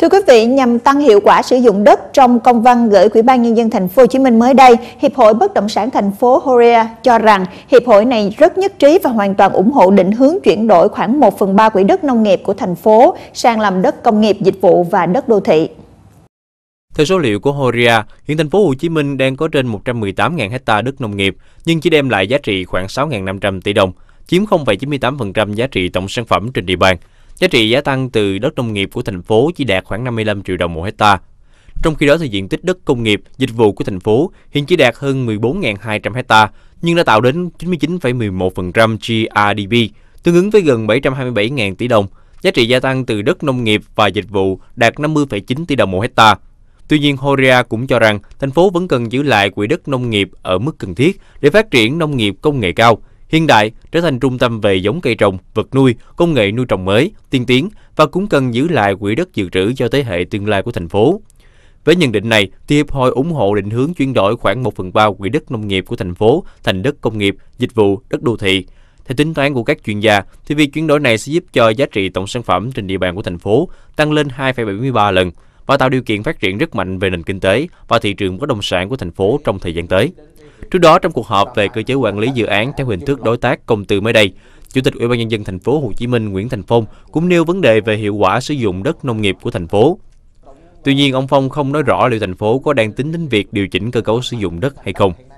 Thưa quý vị, nhằm tăng hiệu quả sử dụng đất trong công văn gửi Ủy ban nhân dân thành phố Hồ Chí Minh mới đây, Hiệp hội Bất động sản thành phố Horea cho rằng hiệp hội này rất nhất trí và hoàn toàn ủng hộ định hướng chuyển đổi khoảng 1 phần 3 quỹ đất nông nghiệp của thành phố sang làm đất công nghiệp dịch vụ và đất đô thị. Theo số liệu của Horia, hiện thành phố Hồ Chí Minh đang có trên 118.000 hecta đất nông nghiệp, nhưng chỉ đem lại giá trị khoảng 6.500 tỷ đồng, chiếm 0,98% giá trị tổng sản phẩm trên địa bàn. Giá trị giá tăng từ đất nông nghiệp của thành phố chỉ đạt khoảng 55 triệu đồng một hecta. Trong khi đó thì diện tích đất công nghiệp, dịch vụ của thành phố hiện chỉ đạt hơn 14.200 hecta, nhưng đã tạo đến 99,11% GRDP, tương ứng với gần 727.000 tỷ đồng. Giá trị gia tăng từ đất nông nghiệp và dịch vụ đạt 50,9 tỷ đồng một hecta. Tuy nhiên, Horia cũng cho rằng thành phố vẫn cần giữ lại quỹ đất nông nghiệp ở mức cần thiết để phát triển nông nghiệp công nghệ cao – hiện đại trở thành trung tâm về giống cây trồng, vật nuôi, công nghệ nuôi trồng mới, tiên tiến và cũng cần giữ lại quỹ đất dự trữ cho thế hệ tương lai của thành phố. Với nhận định này, thì Hiệp hội ủng hộ định hướng chuyển đổi khoảng 1 phần 3 quỹ đất nông nghiệp của thành phố thành đất công nghiệp, dịch vụ, đất đô thị. Theo tính toán của các chuyên gia, thì việc chuyển đổi này sẽ giúp cho giá trị tổng sản phẩm trên địa bàn của thành phố tăng lên 2,73 lần và tạo điều kiện phát triển rất mạnh về nền kinh tế và thị trường bất động sản của thành phố trong thời gian tới. Trước đó trong cuộc họp về cơ chế quản lý dự án theo hình thức đối tác công tư mới đây, Chủ tịch Ủy ban nhân dân thành phố Hồ Chí Minh Nguyễn Thành Phong cũng nêu vấn đề về hiệu quả sử dụng đất nông nghiệp của thành phố. Tuy nhiên, ông Phong không nói rõ liệu thành phố có đang tính đến việc điều chỉnh cơ cấu sử dụng đất hay không.